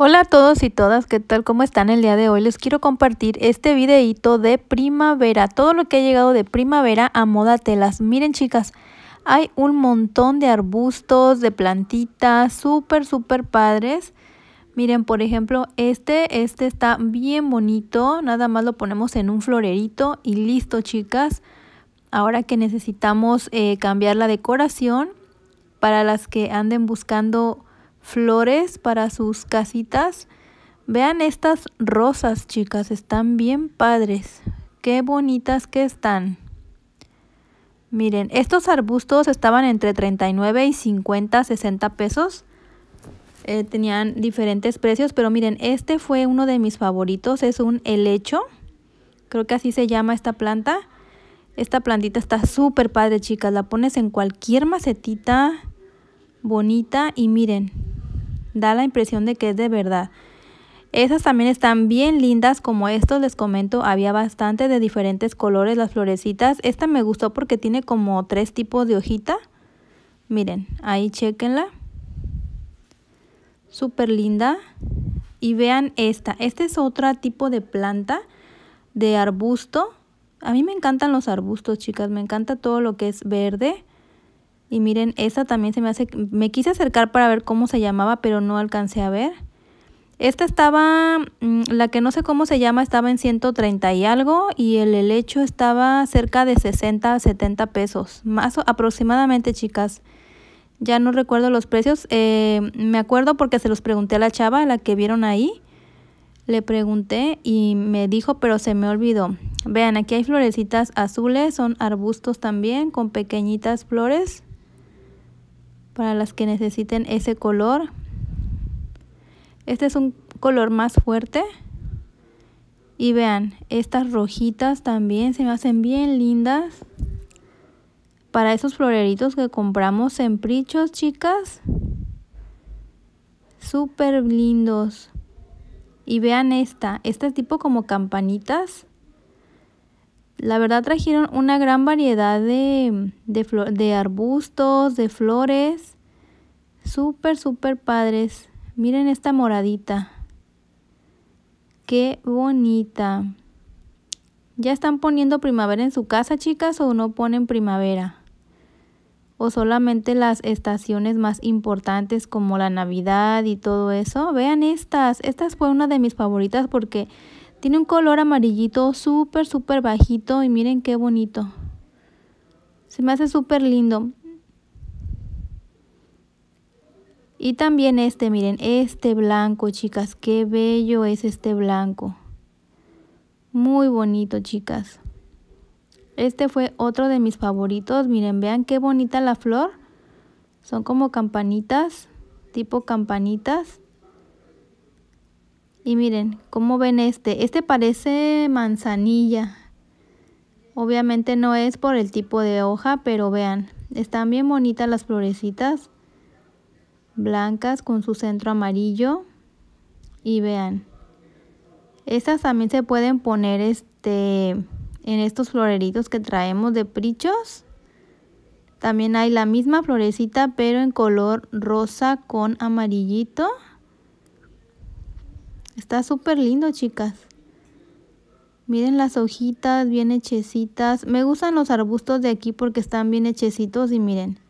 Hola a todos y todas, ¿qué tal? ¿Cómo están el día de hoy? Les quiero compartir este videito de primavera, todo lo que ha llegado de primavera a moda telas. Miren chicas, hay un montón de arbustos, de plantitas, súper, súper padres. Miren, por ejemplo, este, este está bien bonito, nada más lo ponemos en un florerito y listo chicas. Ahora que necesitamos eh, cambiar la decoración, para las que anden buscando flores para sus casitas. Vean estas rosas, chicas, están bien padres. Qué bonitas que están. Miren, estos arbustos estaban entre 39 y 50, 60 pesos. Eh, tenían diferentes precios, pero miren, este fue uno de mis favoritos. Es un helecho. Creo que así se llama esta planta. Esta plantita está súper padre, chicas. La pones en cualquier macetita bonita y miren, da la impresión de que es de verdad. Esas también están bien lindas, como estos les comento, había bastante de diferentes colores las florecitas. Esta me gustó porque tiene como tres tipos de hojita. Miren, ahí chequenla. Súper linda. Y vean esta, este es otro tipo de planta, de arbusto. A mí me encantan los arbustos, chicas, me encanta todo lo que es verde. Y miren, esta también se me hace, me quise acercar para ver cómo se llamaba, pero no alcancé a ver. Esta estaba, mm, la que no sé cómo se llama, estaba en 130 y algo y el helecho estaba cerca de 60, 70 pesos, más o aproximadamente chicas. Ya no recuerdo los precios, eh, me acuerdo porque se los pregunté a la chava, la que vieron ahí. Le pregunté y me dijo, pero se me olvidó. Vean, aquí hay florecitas azules, son arbustos también con pequeñitas flores para las que necesiten ese color. Este es un color más fuerte. Y vean, estas rojitas también se me hacen bien lindas. Para esos floreritos que compramos en Prichos, chicas. Súper lindos. Y vean esta. Este tipo como campanitas. La verdad trajeron una gran variedad de, de, de arbustos, de flores. Súper, súper padres. Miren esta moradita. Qué bonita. ¿Ya están poniendo primavera en su casa, chicas, o no ponen primavera? o solamente las estaciones más importantes como la Navidad y todo eso. Vean estas, estas fue una de mis favoritas porque tiene un color amarillito súper, súper bajito y miren qué bonito. Se me hace súper lindo. Y también este, miren, este blanco, chicas. Qué bello es este blanco. Muy bonito, chicas. Este fue otro de mis favoritos. Miren, vean qué bonita la flor. Son como campanitas, tipo campanitas. Y miren, ¿cómo ven este? Este parece manzanilla. Obviamente no es por el tipo de hoja, pero vean. Están bien bonitas las florecitas. Blancas con su centro amarillo. Y vean. Estas también se pueden poner este en estos floreritos que traemos de prichos. También hay la misma florecita, pero en color rosa con amarillito. Está súper lindo, chicas. Miren las hojitas bien hechecitas. Me gustan los arbustos de aquí porque están bien hechecitos y miren.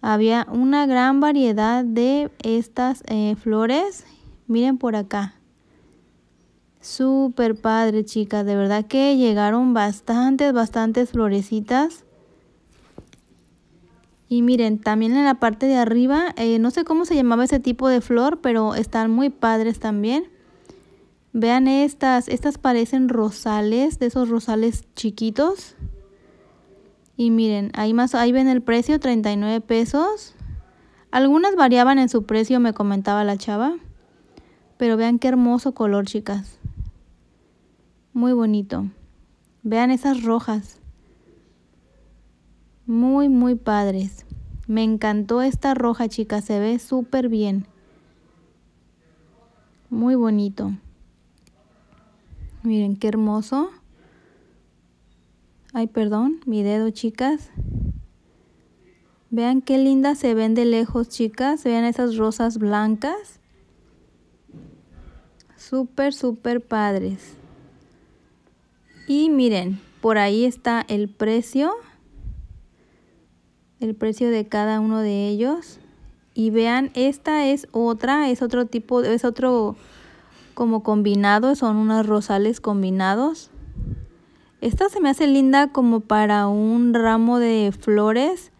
Había una gran variedad de estas eh, flores. Miren por acá. Súper padre, chicas. De verdad que llegaron bastantes, bastantes florecitas. Y miren, también en la parte de arriba, eh, no sé cómo se llamaba ese tipo de flor, pero están muy padres también. Vean estas, estas parecen rosales, de esos rosales chiquitos. Y miren, ahí, más, ahí ven el precio, 39 pesos. Algunas variaban en su precio, me comentaba la chava. Pero vean qué hermoso color, chicas. Muy bonito. Vean esas rojas. Muy, muy padres. Me encantó esta roja, chicas. Se ve súper bien. Muy bonito. Miren qué hermoso. Ay, perdón, mi dedo, chicas. Vean qué linda se ven de lejos, chicas. Vean esas rosas blancas. Súper, súper padres. Y miren, por ahí está el precio. El precio de cada uno de ellos. Y vean, esta es otra, es otro tipo, es otro como combinados, son unos rosales combinados. Esta se me hace linda como para un ramo de flores,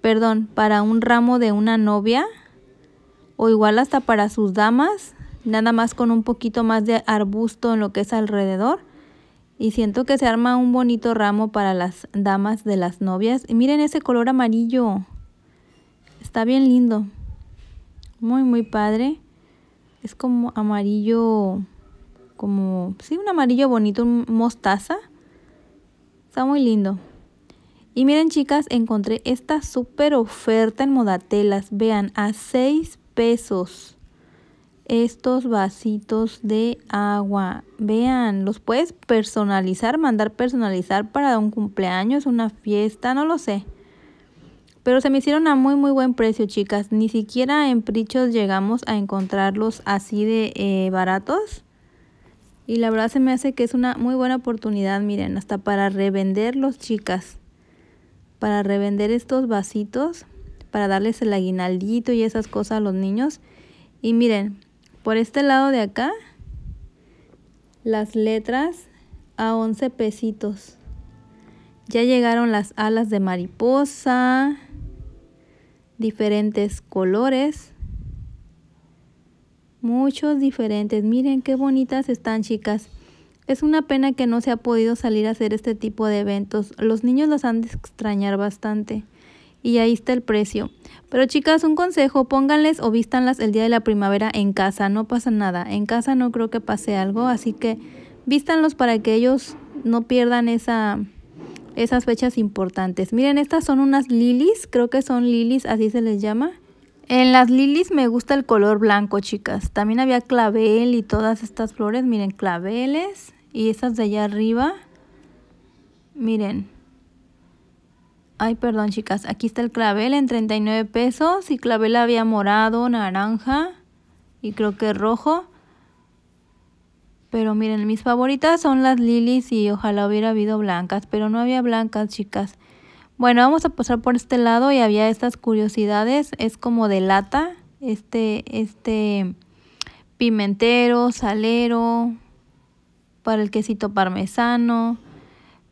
perdón, para un ramo de una novia o igual hasta para sus damas, nada más con un poquito más de arbusto en lo que es alrededor. Y siento que se arma un bonito ramo para las damas de las novias. Y miren ese color amarillo. Está bien lindo. Muy, muy padre es como amarillo, como, sí, un amarillo bonito, un mostaza. Está muy lindo. Y miren chicas, encontré esta súper oferta en Modatelas. Vean, a 6 pesos estos vasitos de agua. Vean, los puedes personalizar, mandar personalizar para un cumpleaños, una fiesta, no lo sé pero se me hicieron a muy muy buen precio chicas, ni siquiera en Prichos llegamos a encontrarlos así de eh, baratos. Y la verdad se me hace que es una muy buena oportunidad, miren, hasta para revenderlos chicas. Para revender estos vasitos, para darles el aguinaldito y esas cosas a los niños. Y miren, por este lado de acá, las letras a 11 pesitos. Ya llegaron las alas de mariposa, diferentes colores. Muchos diferentes. Miren qué bonitas están, chicas. Es una pena que no se ha podido salir a hacer este tipo de eventos. Los niños las han de extrañar bastante. Y ahí está el precio. Pero chicas, un consejo, pónganles o vístanlas el día de la primavera en casa, no pasa nada. En casa no creo que pase algo, así que vístanlos para que ellos no pierdan esa esas fechas importantes. Miren, estas son unas lilies, creo que son lilies, así se les llama. En las lilies me gusta el color blanco, chicas. También había clavel y todas estas flores, miren, claveles y esas de allá arriba. Miren. Ay, perdón, chicas. Aquí está el clavel en 39 pesos y clavel había morado, naranja y creo que rojo. Pero miren, mis favoritas son las lilies y ojalá hubiera habido blancas, pero no había blancas, chicas. Bueno, vamos a pasar por este lado y había estas curiosidades. Es como de lata, este, este pimentero, salero, para el quesito parmesano.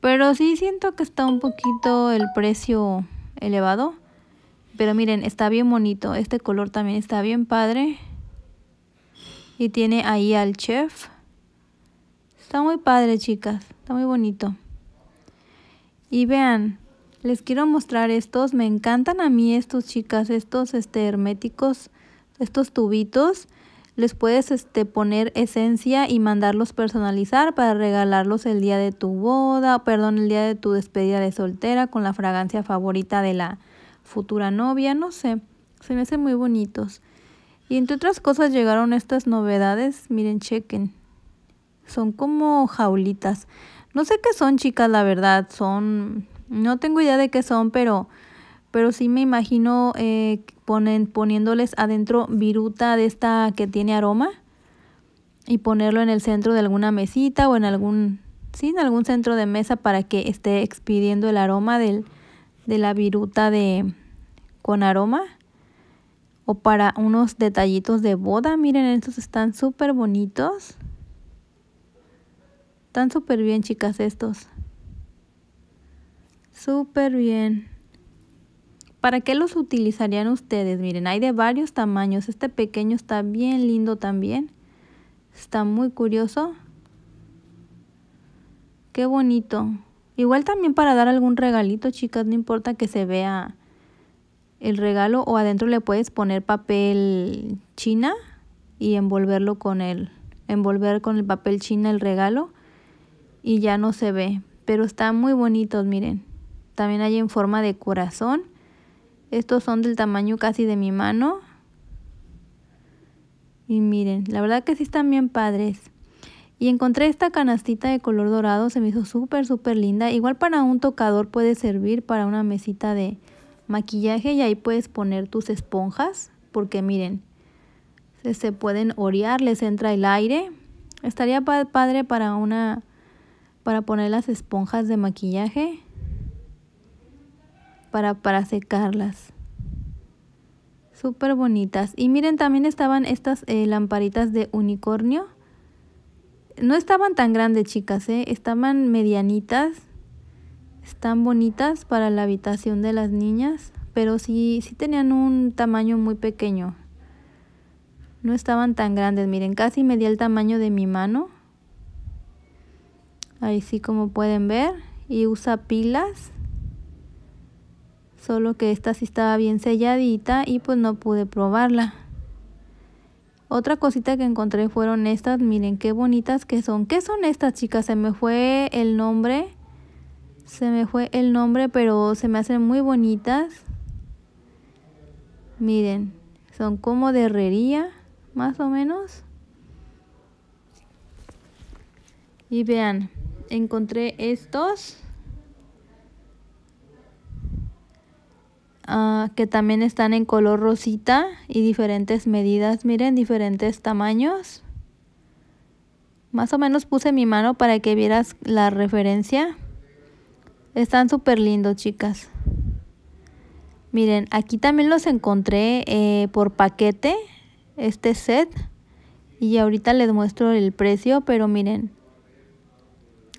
Pero sí siento que está un poquito el precio elevado. Pero miren, está bien bonito. Este color también está bien padre. Y tiene ahí al chef. Está muy padre, chicas. Está muy bonito. Y vean, les quiero mostrar estos. Me encantan a mí estos, chicas. Estos este, herméticos, estos tubitos. Les puedes este, poner esencia y mandarlos personalizar para regalarlos el día de tu boda, perdón, el día de tu despedida de soltera con la fragancia favorita de la futura novia, no sé. Se me hacen muy bonitos. Y entre otras cosas llegaron estas novedades. Miren, chequen. Son como jaulitas. No sé qué son, chicas, la verdad. Son. No tengo idea de qué son, pero. Pero sí me imagino eh, ponen, poniéndoles adentro viruta de esta que tiene aroma. Y ponerlo en el centro de alguna mesita o en algún. Sí, en algún centro de mesa para que esté expidiendo el aroma del, de la viruta de, con aroma o para unos detallitos de boda. Miren, estos están súper bonitos. Están súper bien, chicas, estos. Súper bien. ¿Para qué los utilizarían ustedes? Miren, hay de varios tamaños. Este pequeño está bien lindo también. Está muy curioso. Qué bonito. Igual también para dar algún regalito, chicas, no importa que se vea el regalo o adentro le puedes poner papel china y envolverlo con el envolver con el papel china el regalo y ya no se ve, pero están muy bonitos, miren. También hay en forma de corazón. Estos son del tamaño casi de mi mano. Y miren, la verdad que sí están bien padres. Y encontré esta canastita de color dorado, se me hizo súper, súper linda. Igual para un tocador puede servir para una mesita de maquillaje y ahí puedes poner tus esponjas. Porque miren, se, se pueden orear, les entra el aire. Estaría padre para una para poner las esponjas de maquillaje para, para secarlas. Súper bonitas. Y miren, también estaban estas eh, lamparitas de unicornio. No estaban tan grandes, chicas, eh, Estaban medianitas. Están bonitas para la habitación de las niñas. Pero sí, sí tenían un tamaño muy pequeño. No estaban tan grandes. Miren, casi medía el tamaño de mi mano ahí sí como pueden ver, y usa pilas, solo que esta sí estaba bien selladita y pues no pude probarla. Otra cosita que encontré fueron estas, miren qué bonitas que son. ¿Qué son estas chicas? Se me fue el nombre, se me fue el nombre, pero se me hacen muy bonitas. Miren, son como de herrería, más o menos. Y vean, encontré estos ah, que también están en color rosita y diferentes medidas miren diferentes tamaños más o menos puse mi mano para que vieras la referencia están súper lindos chicas miren aquí también los encontré eh, por paquete este set y ahorita les muestro el precio pero miren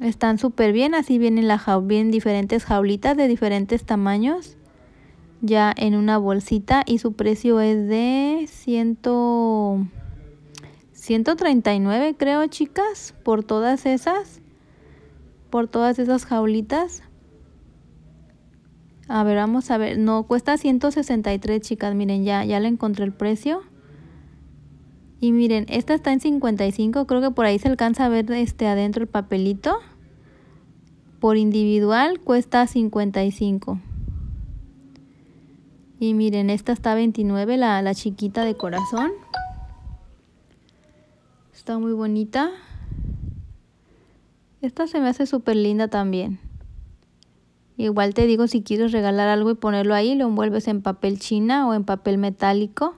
están súper bien, así vienen, la diferentes jaulitas de diferentes tamaños. Ya en una bolsita y su precio es de ciento... 139 creo chicas por todas esas por todas esas jaulitas a ver vamos a ver no cuesta 163 chicas miren ya ya le encontré el precio y miren, esta está en 55, creo que por ahí se alcanza a ver este adentro el papelito. Por individual cuesta 55. Y miren, esta está 29, la, la chiquita de corazón. Está muy bonita. Esta se me hace súper linda también. Igual te digo si quieres regalar algo y ponerlo ahí, lo envuelves en papel china o en papel metálico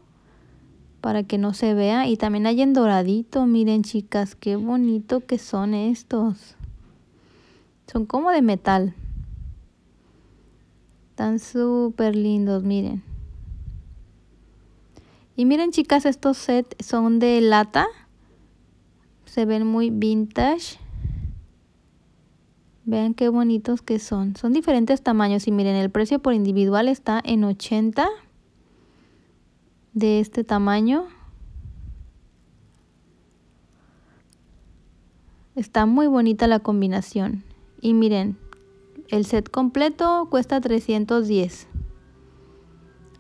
para que no se vea. Y también hay en doradito. Miren, chicas, qué bonito que son estos. Son como de metal. Están súper lindos, miren. Y miren, chicas, estos sets son de lata. Se ven muy vintage. Vean qué bonitos que son. Son diferentes tamaños y miren, el precio por individual está en 80 de este tamaño. Está muy bonita la combinación. Y miren, el set completo cuesta 310.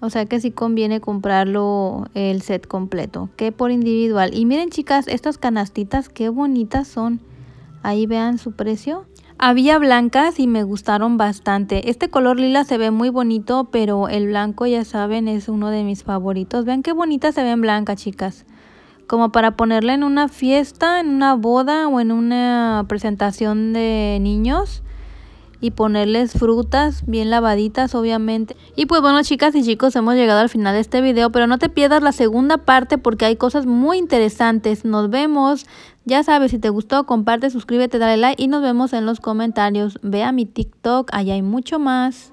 O sea que sí conviene comprarlo el set completo, que por individual. Y miren chicas, estas canastitas, qué bonitas son. Ahí vean su precio. Había blancas y me gustaron bastante. Este color lila se ve muy bonito, pero el blanco, ya saben, es uno de mis favoritos. Vean qué bonitas se ven blancas, chicas. Como para ponerla en una fiesta, en una boda o en una presentación de niños y ponerles frutas bien lavaditas obviamente. Y pues bueno chicas y chicos hemos llegado al final de este video pero no te pierdas la segunda parte porque hay cosas muy interesantes. Nos vemos. Ya sabes, si te gustó, comparte, suscríbete, dale like y nos vemos en los comentarios. Ve a mi TikTok, allá hay mucho más.